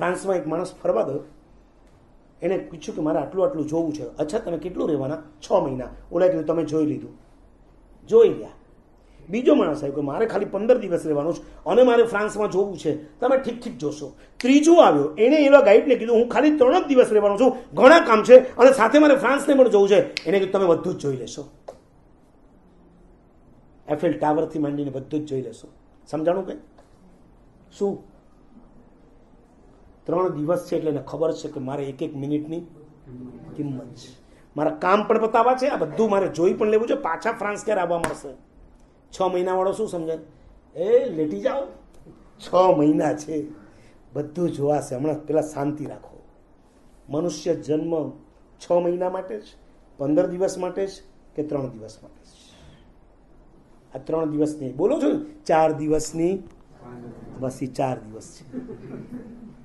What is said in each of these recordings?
ફ્રાન્સમાં એક માણસ ફરવા ગયો એને પૂછ્યું કે મારે આટલું આટલું જોવું છે અચ્છા તમે કેટલું રહેવાના છ મહિના ઓલા કીધું તમે જોઈ લીધું જોઈ ગયા બીજો માણસ આવ્યો કે મારે ખાલી પંદર દિવસ રહેવાનું છે અને મારે ફ્રાન્સમાં જોવું છે તમે ઠીક ઠીક જોશો ત્રીજો આવ્યો એણે એવા ગાઈડને કીધું હું ખાલી ત્રણ જ દિવસ રહેવાનું છું ઘણા કામ છે અને સાથે મારે ફ્રાન્સને પણ જવું છે એને કીધું તમે બધું જ જોઈ લેશો એફેલ ટાવરથી માંડીને બધું જ જોઈ લેશો સમજાણું કંઈ શું ત્રણ દિવસ છે એટલે એને ખબર છે કે મારે એક એક મિનિટની કિંમત છે મારા કામ પણ બતાવવા છે આ બધું મારે જોઈ પણ લેવું છે પાછા ફ્રાન્સ ક્યારે આવવા મળશે છ મહિનાવાળો શું સમજે એ લેટી જાઓ છ મહિના છે બધું જોવાશે હમણાં પેલા શાંતિ રાખો મનુષ્ય જન્મ છ મહિના માટે જ પંદર દિવસ માટે જ કે ત્રણ દિવસ માટે જ આ ત્રણ દિવસની બોલો છો ચાર દિવસની બસ એ ચાર દિવસ છે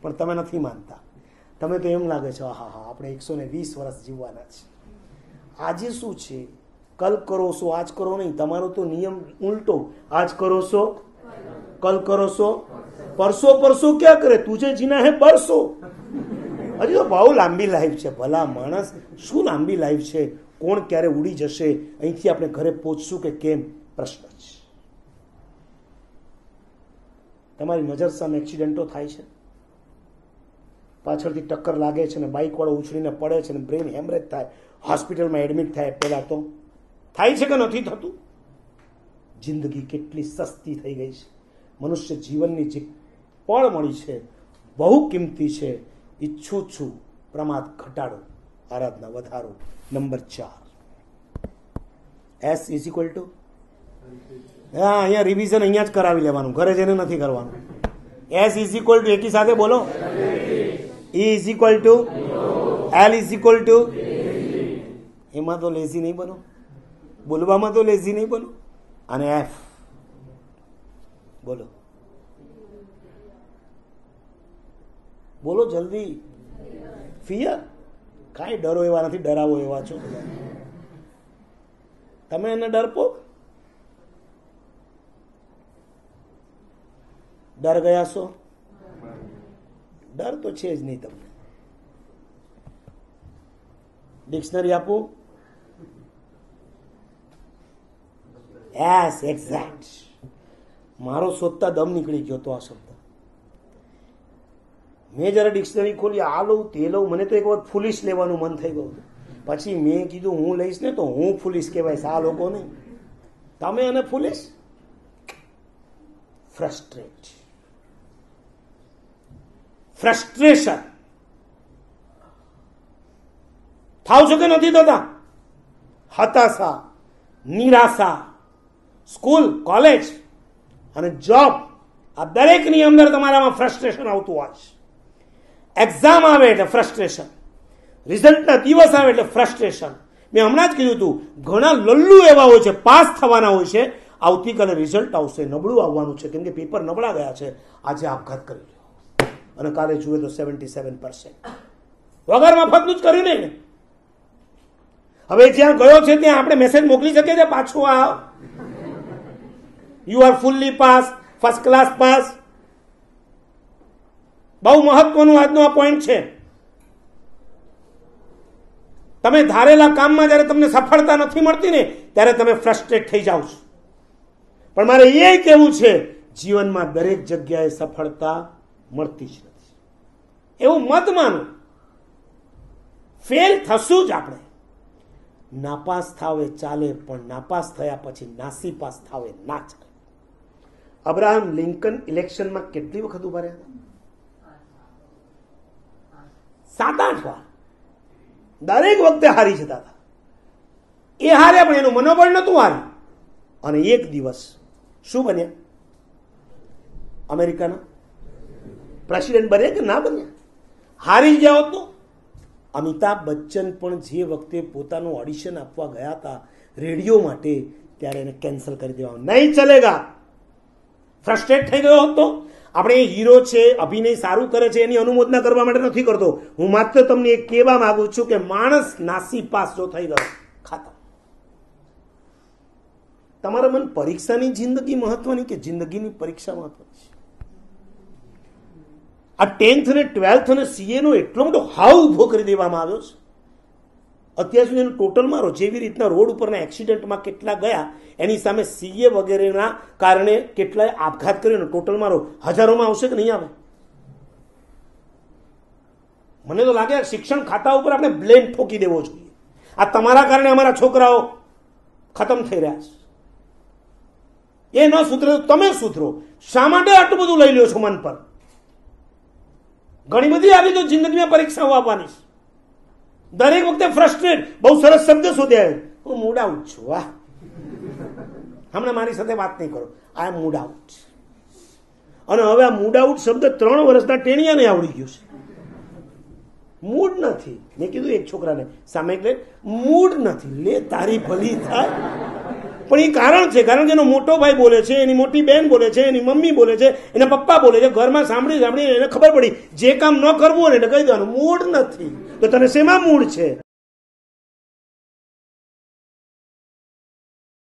પણ તમે નથી માનતા તમે તો એમ લાગે છે હા હા આપણે એકસો ને વીસ વર્ષ જીવવાના છે આજે શું છે કલ કરો છો આજ કરો નહીં તમારો તો નિયમ ઉલટો આજ કરો છો કલ કરો છો પરસો પરસો ક્યાં કરે તુજે જીના હે પરસો હજી તો બહુ લાંબી લાઈફ છે ભલા માણસ શું લાંબી લાઈફ છે કોણ ક્યારે ઉડી જશે અહીંથી આપણે ઘરે પહોંચશું કે કેમ પ્રશ્ન છે તમારી નજર સામે એક્સિડન્ટો થાય છે પાછળથી ટક્કર લાગે છે ને બાઇકવાળો ઉછળીને પડે છે ને બ્રેન હેમરેજ થાય હોસ્પિટલમાં એડમિટ થાય પહેલાં તો થાય છે કે નથી થતું જિંદગી કેટલી સસ્તી થઈ ગઈ છે મનુષ્ય જીવનની જે પળ મળી છે બહુ કિંમતી છે ઈચ્છું છું પ્રમાદ ઘટાડો આરાધના વધારો નંબર ચાર એસ ઇઝ ઇક્વલ ટુ હા અહીંયા રિવિઝન અહીંયા જ કરાવી લેવાનું ઘરે જઈને નથી કરવાનું એસ ઇઝ ઇક્વલ ટુ એકી સાથે બોલો E is equal to L is equal to એમાં તો લેઝી નહીં બનો બોલવામાં તો લેઝી નહીં બનો અને એફ બોલો બોલો જલ્દી ફિયર કાંઈ ડરો એવા નથી ડરાવો એવા છો તમે એને ડરપો ડર ગયા છો ડર તો છે જ નહીં તમને ડિક્શનરી આપો યસ એક્ઝેક્ટ મારો શોધતા દમ નીકળી ગયો તો આ શબ્દ મેં જરા ડિક્શનરી ખોલી આ લઉં તે લઉં મને તો એક વખત ફુલિશ લેવાનું મન થઈ ગયું પછી મેં કીધું હું લઈશ ને તો હું ફુલિશ કહેવાય આ લોકોને તમે અને ફુલિશ ફ્રસ્ટ્રેટ ફ્રસ્ટ્રેશન થાવ છો કે નથી થતા હતાશા નિરાશા સ્કૂલ કોલેજ અને જોબ આ દરેકની અંદર તમારામાં ફ્રસ્ટ્રેશન આવતું હોય છે એક્ઝામ આવે એટલે ફ્રસ્ટ્રેશન રિઝલ્ટના દિવસ આવે એટલે ફ્રસ્ટ્રેશન મેં હમણાં જ કીધું હતું ઘણા લલ્લુ એવા હોય છે પાસ થવાના હોય છે આવતીકાલે રિઝલ્ટ આવશે નબળું આવવાનું છે કેમ કે પેપર નબળા ગયા છે આજે આપઘાત કરી અને કાલે જુએ તો સેવન્ટી સેવન પરસેન્ટ વગર મફતનું જ કર્યું નહીં હવે જ્યાં ગયો છે ત્યાં આપણે મેસેજ મોકલી શકીએ છીએ પાછો આ you are fully pass first class pass બહુ મહત્વનું આજનો આ પોઈન્ટ છે તમે ધારેલા કામમાં જ્યારે તમને સફળતા નથી મળતી ને ત્યારે તમે ફ્રસ્ટ્રેટ થઈ જાઓ છો પણ મારે એ કહેવું છે જીવનમાં દરેક જગ્યાએ સફળતા મળતી જ નથી એવું મત માનું ફેલ થશું જ આપણે નાપાસ થાવે ચાલે પણ નાપાસ થયા પછી નાસીપાસ થાવે ના ચાલે અબ્રાહમ લિંકન ઇલેક્શનમાં કેટલી વખત ઉભા રહ્યા સાત આઠ વાર દરેક વખતે હારી જતા હતા એ હાર્યા પણ એનું મનોબળ નહોતું હાર્યું અને એક દિવસ શું બન્યા અમેરિકાના પ્રેસિડેન્ટ બને કે ના બન્યા હારી ગયા તો અમિતાભ બચ્ચન પણ જે વખતે પોતાનું ઓડિશન આપવા ગયા હતા રેડિયો માટે ત્યારે એને કેન્સલ કરી દેવા નહીં ચલેગા ફ્રસ્ટ્રેટ થઈ ગયો હતો આપણે હીરો છે અભિનય સારું કરે છે એની અનુમોદના કરવા માટે નથી કરતો હું માત્ર તમને એ કહેવા માંગુ છું કે માણસ નાસી પાસ જો થઈ ગયો ખાતા તમારા મન પરીક્ષાની જિંદગી મહત્વની કે જિંદગીની પરીક્ષા મહત્વની છે આ ટેન્થ અને ટ્વેલ્થ અને સીએનો એટલો બધો હાવ ઊભો કરી દેવામાં આવ્યો છે અત્યાર સુધી એનો ટોટલ મારો જેવી રીતના રોડ ઉપરના એક્સિડન્ટમાં કેટલા ગયા એની સામે સીએ વગેરેના કારણે કેટલાય આપઘાત કર્યો ટોટલ મારો હજારોમાં આવશે કે નહીં આવે મને તો લાગે શિક્ષણ ખાતા ઉપર આપણે બ્લેમ ઠોકી દેવો જોઈએ આ તમારા કારણે અમારા છોકરાઓ ખતમ થઈ રહ્યા છે એ ન સુધરે તો તમે સુધરો શા માટે આટલું બધું લઈ લ્યો છો મન પર ઘણી બધી આવી તો જિંદગીમાં પરીક્ષાઓ આપવાની દરેક વખતે ફ્રસ્ટ્રેટ બહુ સરસ શબ્દ શોધ્યા હું મૂડ આઉટ છું વાહ હમણાં મારી સાથે વાત નહીં કરો આઈ એમ મૂડ આઉટ અને હવે આ મૂડ આઉટ શબ્દ ત્રણ વર્ષના ટેણિયાને આવડી ગયો છે મૂડ નથી મેં કીધું એક છોકરાને સામે મૂડ નથી લે તારી ભલી થાય પણ એ કારણ છે કારણ કે એનો મોટો ભાઈ બોલે છે એની મોટી બેન બોલે છે એની મમ્મી બોલે છે એના પપ્પા બોલે છે ઘરમાં સાંભળી સાંભળી એને ખબર પડી જે કામ ન કરવું હોય ને એટલે કહી દેવાનું મૂડ નથી તો તને શેમાં મૂડ છે